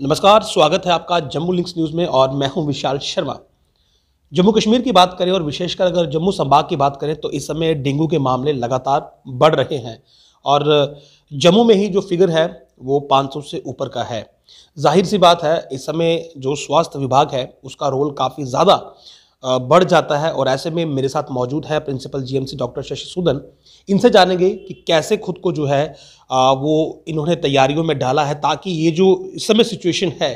नमस्कार स्वागत है आपका जम्मू लिंक्स न्यूज़ में और मैं हूं विशाल शर्मा जम्मू कश्मीर की बात करें और विशेषकर अगर जम्मू संभाग की बात करें तो इस समय डेंगू के मामले लगातार बढ़ रहे हैं और जम्मू में ही जो फिगर है वो 500 से ऊपर का है जाहिर सी बात है इस समय जो स्वास्थ्य विभाग है उसका रोल काफ़ी ज़्यादा बढ़ जाता है और ऐसे में मेरे साथ मौजूद है principal GMC doctor Shashi Sudan इनसे जानेंगे कि कैसे खुद को जो है वो इन्होंने तैयारियों में डाला है ताकि ये जो इस समय सिचुएशन है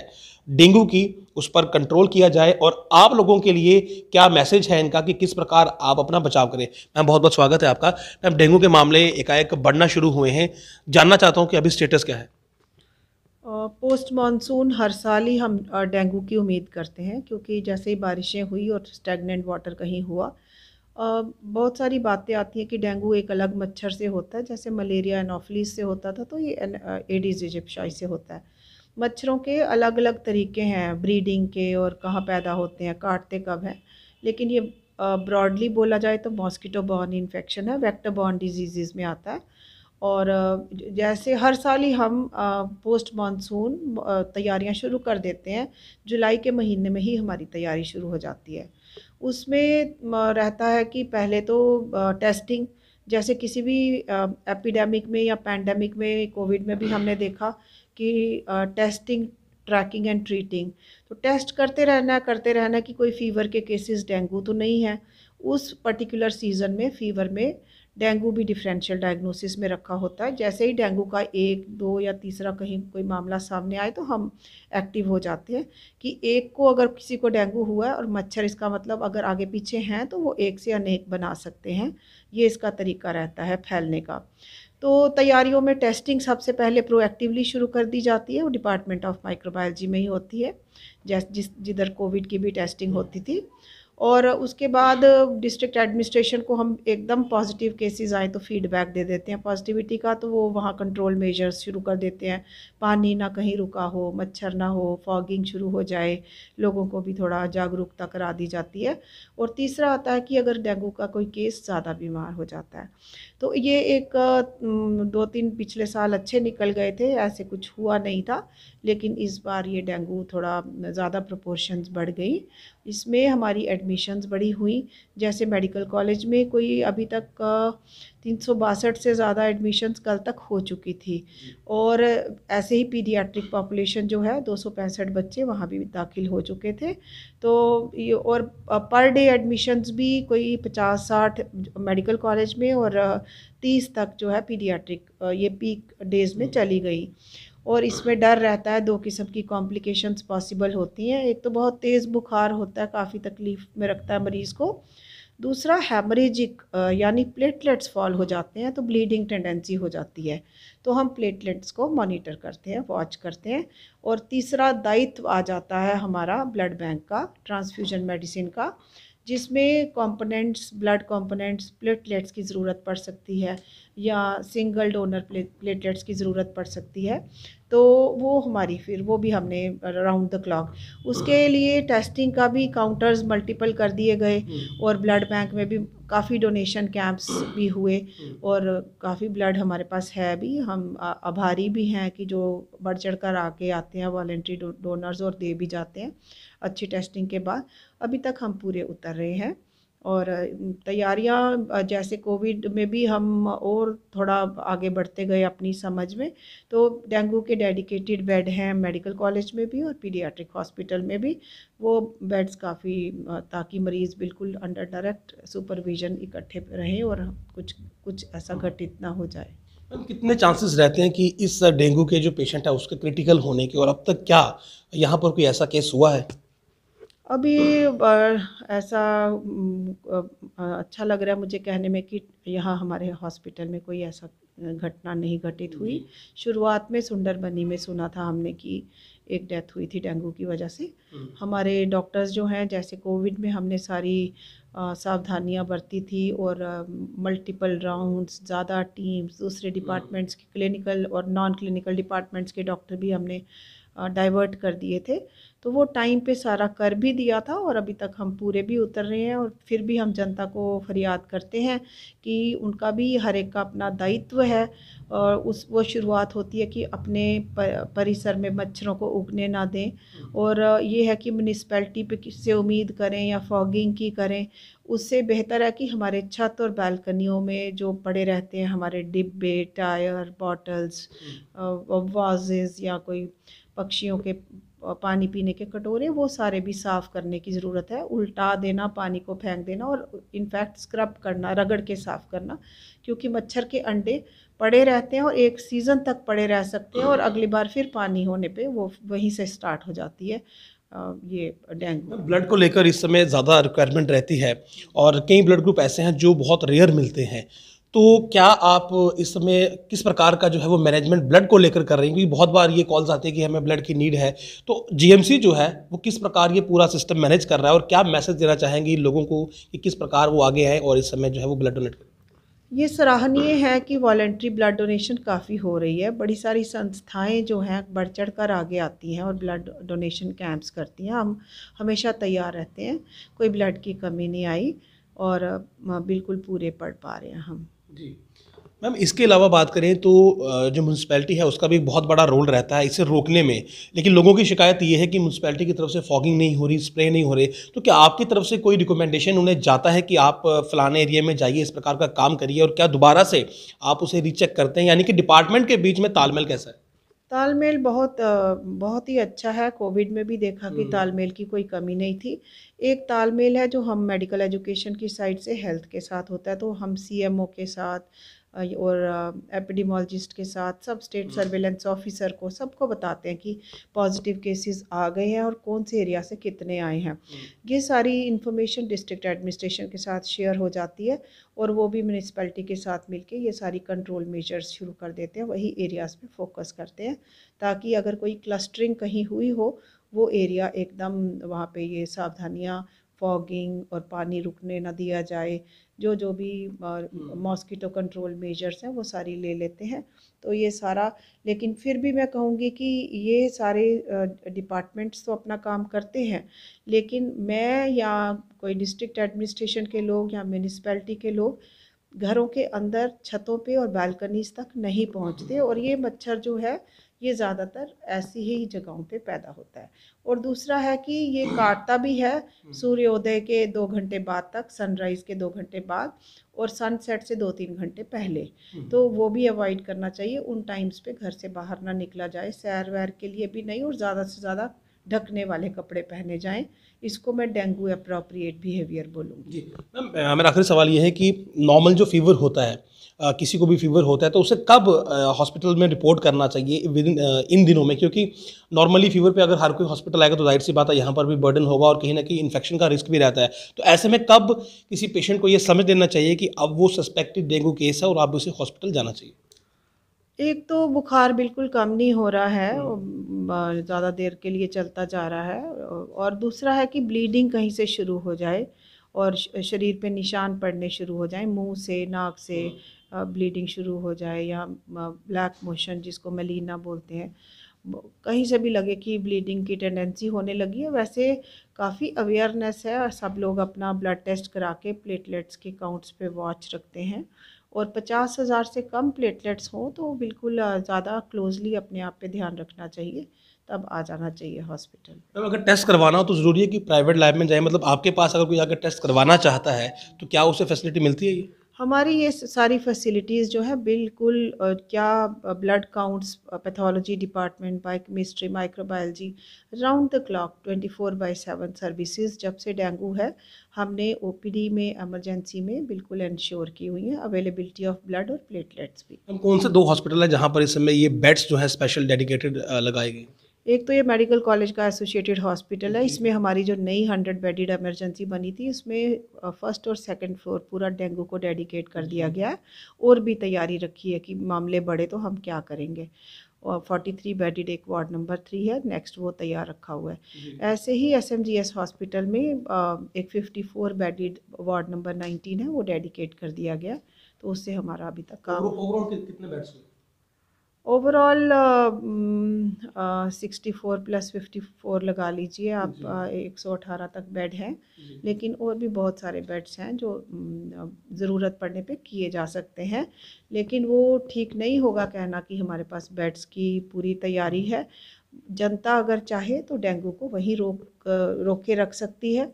डेंगू की उस पर कंट्रोल किया जाए और आप लोगों के लिए क्या मैसेज है इनका कि किस प्रकार आप अपना बचाव करें मैम बहुत बहुत स्वागत है आपका मैम डेंगू के मामले एकाएक बढ़ना शुरू हुए हैं जानना चाहता हूँ कि अभी स्टेटस क्या है पोस्ट मानसून हर साल ही हम डेंगू की उम्मीद करते हैं क्योंकि जैसे ही बारिशें हुई और स्टेगनेंट वाटर कहीं हुआ बहुत सारी बातें आती हैं कि डेंगू एक अलग मच्छर से होता है जैसे मलेरिया एनोफिलीज से होता था तो ये एडीज इजिप्शाई से होता है मच्छरों के अलग अलग तरीके हैं ब्रीडिंग के और कहाँ पैदा होते हैं काटते कब हैं लेकिन ये ब्रॉडली बोला जाए तो मॉस्किटो बॉर्न इन्फेक्शन है वैक्टोबॉर्न डिजीज़ में आता है और जैसे हर साल ही हम पोस्ट मानसून तैयारियां शुरू कर देते हैं जुलाई के महीने में ही हमारी तैयारी शुरू हो जाती है उसमें रहता है कि पहले तो टेस्टिंग जैसे किसी भी एपिडेमिक में या पैंडमिक में कोविड में भी हमने देखा कि टेस्टिंग ट्रैकिंग एंड ट्रीटिंग तो टेस्ट करते रहना करते रहना कि कोई फीवर के केसेस डेंगू तो नहीं है उस पर्टिकुलर सीज़न में फीवर में डेंगू भी डिफरेंशियल डायग्नोसिस में रखा होता है जैसे ही डेंगू का एक दो या तीसरा कहीं कोई मामला सामने आए तो हम एक्टिव हो जाते हैं कि एक को अगर किसी को डेंगू हुआ है और मच्छर इसका मतलब अगर आगे पीछे हैं तो वो एक से अनेक बना सकते हैं ये इसका तरीका रहता है फैलने का तो तैयारियों में टेस्टिंग सबसे पहले प्रोएक्टिवली शुरू कर दी जाती है वो डिपार्टमेंट ऑफ माइक्रोबायोलॉजी में ही होती है जैस जिस जिधर कोविड की भी टेस्टिंग होती थी और उसके बाद डिस्ट्रिक्ट एडमिनिस्ट्रेशन को हम एकदम पॉजिटिव केसेस आए तो फीडबैक दे देते हैं पॉजिटिविटी का तो वो वहाँ कंट्रोल मेजर्स शुरू कर देते हैं पानी ना कहीं रुका हो मच्छर ना हो फॉगिंग शुरू हो जाए लोगों को भी थोड़ा जागरूकता करा दी जाती है और तीसरा आता है कि अगर डेंगू का कोई केस ज़्यादा बीमार हो जाता है तो ये एक दो तीन पिछले साल अच्छे निकल गए थे ऐसे कुछ हुआ नहीं था लेकिन इस बार ये डेंगू थोड़ा ज़्यादा प्रपोर्शन बढ़ गई इसमें हमारी एडमिशन्स बड़ी हुई जैसे मेडिकल कॉलेज में कोई अभी तक तीन सौ बासठ से ज़्यादा एडमिशन्स कल तक हो चुकी थी और ऐसे ही पीडियाट्रिक पॉपुलेशन जो है दो सौ पैंसठ बच्चे वहाँ भी दाखिल हो चुके थे तो ये और पर डे एडमिशन्स भी कोई पचास साठ मेडिकल कॉलेज में और तीस तक जो है पीडियाट्रिक ये पीक डेज़ में चली गई और इसमें डर रहता है दो किस्म की कॉम्प्लिकेशंस पॉसिबल होती हैं एक तो बहुत तेज़ बुखार होता है काफ़ी तकलीफ़ में रखता है मरीज़ को दूसरा हेमरेजिक यानी प्लेटलेट्स फॉल हो जाते हैं तो ब्लीडिंग टेंडेंसी हो जाती है तो हम प्लेटलेट्स को मॉनिटर करते हैं वॉच करते हैं और तीसरा दायित्व आ जाता है हमारा ब्लड बैंक का ट्रांसफ्यूजन मेडिसिन का जिसमें कंपोनेंट्स ब्लड कंपोनेंट्स प्लेटलेट्स की ज़रूरत पड़ सकती है या सिंगल डोनर प्लेटलेट्स की ज़रूरत पड़ सकती है तो वो हमारी फिर वो भी हमने राउंड द क्लॉक उसके हाँ। लिए टेस्टिंग का भी काउंटर्स मल्टीपल कर दिए गए हम्म। और ब्लड बैंक में भी काफ़ी डोनेशन कैंप्स भी हुए हम्म। और काफ़ी ब्लड हमारे पास है भी हम आभारी भी हैं कि जो बढ़ चढ़ कर आके आते हैं वॉल्ट्री डोनर्स और दे भी जाते हैं अच्छी टेस्टिंग के बाद अभी तक हम पूरे उतर रहे हैं और तैयारियां जैसे कोविड में भी हम और थोड़ा आगे बढ़ते गए अपनी समझ में तो डेंगू के डेडिकेटेड बेड हैं मेडिकल कॉलेज में भी और पीडियाट्रिक हॉस्पिटल में भी वो बेड्स काफ़ी ताकि मरीज़ बिल्कुल अंडर डायरेक्ट सुपरविज़न इकट्ठे रहें और कुछ कुछ ऐसा हाँ। घटित ना हो जाए कितने चांसेस रहते हैं कि इस डेंगू के जो पेशेंट है उसके क्रिटिकल होने के और अब तक क्या यहाँ पर कोई ऐसा केस हुआ है अभी ऐसा अच्छा लग रहा है मुझे कहने में कि यहाँ हमारे हॉस्पिटल में कोई ऐसा घटना नहीं घटित हुई शुरुआत में सुंदरबनी में सुना था हमने कि एक डेथ हुई थी डेंगू की वजह से हम्म। हमारे डॉक्टर्स जो हैं जैसे कोविड में हमने सारी सावधानियां बरती थी और मल्टीपल राउंड्स ज़्यादा टीम्स दूसरे हम्म। डिपार्टमेंट्स के क्लिनिकल और नॉन क्लिनिकल डिपार्टमेंट्स के डॉक्टर भी हमने डाइवर्ट कर दिए थे तो वो टाइम पे सारा कर भी दिया था और अभी तक हम पूरे भी उतर रहे हैं और फिर भी हम जनता को फरियाद करते हैं कि उनका भी हर एक का अपना दायित्व है और उस वो शुरुआत होती है कि अपने परिसर में मच्छरों को उगने ना दें और ये है कि म्यूनिसपैलिटी किससे उम्मीद करें या फॉगिंग की करें उससे बेहतर है कि हमारे छत और बालकनियों में जो पड़े रहते हैं हमारे डिब्बे टायर बॉटल्स हम्म। वाजेज़ या कोई पक्षियों के पानी पीने के कटोरे वो सारे भी साफ़ करने की ज़रूरत है उल्टा देना पानी को फेंक देना और इनफैक्ट स्क्रब करना रगड़ के साफ़ करना क्योंकि मच्छर के अंडे पड़े रहते हैं और एक सीज़न तक पड़े रह सकते हैं और अगली बार फिर पानी होने पे वो वहीं से स्टार्ट हो जाती है ये डेंगू ब्लड को लेकर इस समय ज़्यादा रिक्वायरमेंट रहती है और कई ब्लड ग्रुप ऐसे हैं जो बहुत रेयर मिलते हैं तो क्या आप इस समय किस प्रकार का जो है वो मैनेजमेंट ब्लड को लेकर कर रही हैं क्योंकि बहुत बार ये कॉल्स आते हैं कि हमें ब्लड की नीड है तो जीएमसी जो है वो किस प्रकार ये पूरा सिस्टम मैनेज कर रहा है और क्या मैसेज देना चाहेंगी लोगों को कि किस प्रकार वो आगे आए और इस समय जो है वो ब्लड डोनेट करें ये सराहनीय है कि वॉल्ट्री ब्लड डोनेशन काफ़ी हो रही है बड़ी सारी संस्थाएं जो हैं बढ़ चढ़ कर आगे आती हैं और ब्लड डोनेशन कैंप्स करती हैं हम हमेशा तैयार रहते हैं कोई ब्लड की कमी नहीं आई और बिल्कुल पूरे पढ़ पा रहे हैं हम जी मैम इसके अलावा बात करें तो जो म्यूनसिपैलिटी है उसका भी बहुत बड़ा रोल रहता है इसे रोकने में लेकिन लोगों की शिकायत ये है कि म्यूनसिपैलिटी की तरफ से फॉगिंग नहीं हो रही स्प्रे नहीं हो रहे तो क्या आपकी तरफ से कोई रिकमेंडेशन उन्हें जाता है कि आप फलाने एरिया में जाइए इस प्रकार का काम करिए और क्या दोबारा से आप उसे रीचेक करते हैं यानी कि डिपार्टमेंट के बीच में तालमेल कैसा है तालमेल बहुत बहुत ही अच्छा है कोविड में भी देखा कि हम्म। तालमेल की कोई कमी नहीं थी एक तालमेल है जो हम मेडिकल एजुकेशन की साइड से हेल्थ के साथ होता है तो हम सीएमओ के साथ और एपिडीमोलॉजिस्ट के साथ सब स्टेट सर्वेलेंस ऑफिसर को सबको बताते हैं कि पॉजिटिव केसेस आ गए हैं और कौन से एरिया से कितने आए हैं हम्म। ये सारी इंफॉर्मेशन डिस्ट्रिक्ट एडमिनिस्ट्रेशन के साथ शेयर हो जाती है और वो भी म्यूनिसपैलिटी के साथ मिलके ये सारी कंट्रोल मेजर्स शुरू कर देते हैं वही एरियाज़ पे फोकस करते हैं ताकि अगर कोई क्लस्टरिंग कहीं हुई हो वो एरिया एकदम वहाँ पे ये सावधानियाँ फॉगिंग और पानी रुकने ना दिया जाए जो जो भी मॉस्किटो कंट्रोल मेजर्स हैं वो सारी ले लेते हैं तो ये सारा लेकिन फिर भी मैं कहूँगी कि ये सारे डिपार्टमेंट्स तो अपना काम करते हैं लेकिन मैं या कोई डिस्ट्रिक्ट एडमिनिस्ट्रेशन के लोग या म्यूनिसपैलिटी के लोग घरों के अंदर छतों पे और बालकनीज तक नहीं पहुँचते हम्म। और ये मच्छर जो है ये ज़्यादातर ऐसी ही जगहों पे पैदा होता है और दूसरा है कि ये काटता भी है सूर्योदय के दो घंटे बाद तक सनराइज़ के दो घंटे बाद और सनसेट से दो तीन घंटे पहले तो हम्म। वो भी अवॉइड करना चाहिए उन टाइम्स पे घर से बाहर ना निकला जाए सैर वैर के लिए भी नहीं और ज़्यादा से ज़्यादा ढकने वाले कपड़े पहने जाएं इसको मैं डेंगू अप्रोप्रिएट बिहेवियर बोलूँगी मैम मेरा आखिरी सवाल ये है कि नॉर्मल जो फीवर होता है किसी को भी फीवर होता है तो उसे कब हॉस्पिटल में रिपोर्ट करना चाहिए विद इन इन दिनों में क्योंकि नॉर्मली फीवर पे अगर हर कोई हॉस्पिटल आएगा तो जाहिर सी बात है यहाँ पर भी बर्डन होगा और कहीं ना कहीं इन्फेक्शन का रिस्क भी रहता है तो ऐसे में कब किसी पेशेंट को ये समझ देना चाहिए कि अब वो सस्पेक्टेड डेंगू केस है और आप उसे हॉस्पिटल जाना चाहिए एक तो बुखार बिल्कुल कम नहीं हो रहा है हम्म। ज़्यादा देर के लिए चलता जा रहा है और दूसरा है कि ब्लीडिंग कहीं से शुरू हो जाए और शरीर पे निशान पड़ने शुरू हो जाए मुंह से नाक से ब्लीडिंग हम्म। शुरू हो जाए या ब्लैक मोशन जिसको मलीना बोलते हैं कहीं से भी लगे कि ब्लीडिंग की टेंडेंसी होने लगी है वैसे काफ़ी अवेयरनेस है और सब लोग अपना ब्लड टेस्ट करा के प्लेटलेट्स के काउंट्स पे वॉच रखते हैं और पचास हज़ार से कम प्लेटलेट्स हों तो बिल्कुल ज़्यादा क्लोजली अपने आप पे ध्यान रखना चाहिए तब आ जाना चाहिए हॉस्पिटल तो अगर टेस्ट करवाना हो तो ज़रूरी है कि प्राइवेट लैब में जाए मतलब आपके पास अगर कोई आकर टेस्ट करवाना चाहता है तो क्या उसे फैसिलिटी मिलती है ये हमारी ये सारी फैसिलिटीज़ जो है बिल्कुल क्या blood counts pathology department biochemistry microbiology round the clock twenty four by seven services जब से डेंगू है हमने ओपीडी में एमरजेंसी में बिल्कुल इंश्योर की हुई है अवेलेबिलिटी ऑफ ब्लड और प्लेटलेट्स भी हम कौन से दो हॉस्पिटल हैं जहाँ पर इस समय ये बेड्स जो है स्पेशल डेडिकेटेड लगाए गए एक तो ये मेडिकल कॉलेज का एसोसिएटेड हॉस्पिटल है इसमें हमारी जो नई हंड्रेड बेडेड एमरजेंसी बनी थी इसमें फ़र्स्ट और सेकंड फ्लोर पूरा डेंगू को डेडिकेट कर दिया गया है और भी तैयारी रखी है कि मामले बढ़े तो हम क्या करेंगे और फोर्टी थ्री बेडेड एक वार्ड नंबर थ्री है नेक्स्ट वो तैयार रखा हुआ है ऐसे ही S M G S hospital में एक fifty four bedded ward number nineteen है वो डेडिकेट कर दिया गया तो उससे हमारा अभी तक काम ओवरऑल कितने beds overall sixty four plus fifty four लगा लीजिए आप uh, एक सौ अठारह तक बेड हैं लेकिन और भी बहुत सारे बेड्स हैं जो mm, ज़रूरत पड़ने पे किए जा सकते हैं लेकिन वो ठीक नहीं होगा कहना कि हमारे पास बेड्स की पूरी तैयारी है जनता अगर चाहे तो डेंगू को वहीं रोक uh, रोक के रख सकती है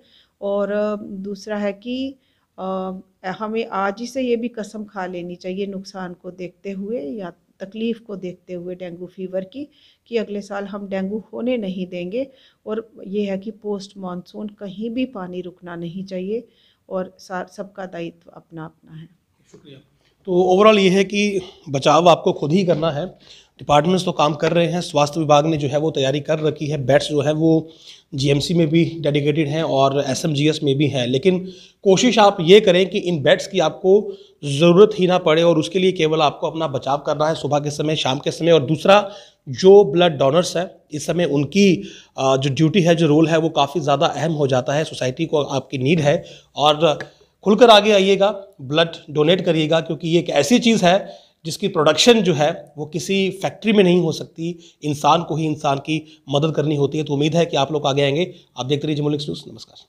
और uh, दूसरा है कि आ, हमें आज ही से ये भी कसम खा लेनी चाहिए नुकसान को देखते हुए या तकलीफ़ को देखते हुए डेंगू फीवर की कि अगले साल हम डेंगू होने नहीं देंगे और ये है कि पोस्ट मानसून कहीं भी पानी रुकना नहीं चाहिए और सबका दायित्व अपना अपना है शुक्रिया तो ओवरऑल ये है कि बचाव आपको खुद ही करना है डिपार्टमेंट्स तो काम कर रहे हैं स्वास्थ्य विभाग ने जो है वो तैयारी कर रखी है बेड्स जो है वो जीएमसी में भी डेडिकेटेड हैं और एसएमजीएस में भी हैं लेकिन कोशिश आप ये करें कि इन बेड्स की आपको ज़रूरत ही ना पड़े और उसके लिए केवल आपको अपना बचाव करना है सुबह के समय शाम के समय और दूसरा जो ब्लड डोनर्स हैं इस समय उनकी जो ड्यूटी है जो रोल है वो काफ़ी ज़्यादा अहम हो जाता है सोसाइटी को आपकी नीड है और खुलकर आगे आइएगा ब्लड डोनेट करिएगा क्योंकि ये एक ऐसी चीज़ है जिसकी प्रोडक्शन जो है वो किसी फैक्ट्री में नहीं हो सकती इंसान को ही इंसान की मदद करनी होती है तो उम्मीद है कि आप लोग आगे आएंगे आप देखते रहिए जमोलिक्स न्यूज़ नमस्कार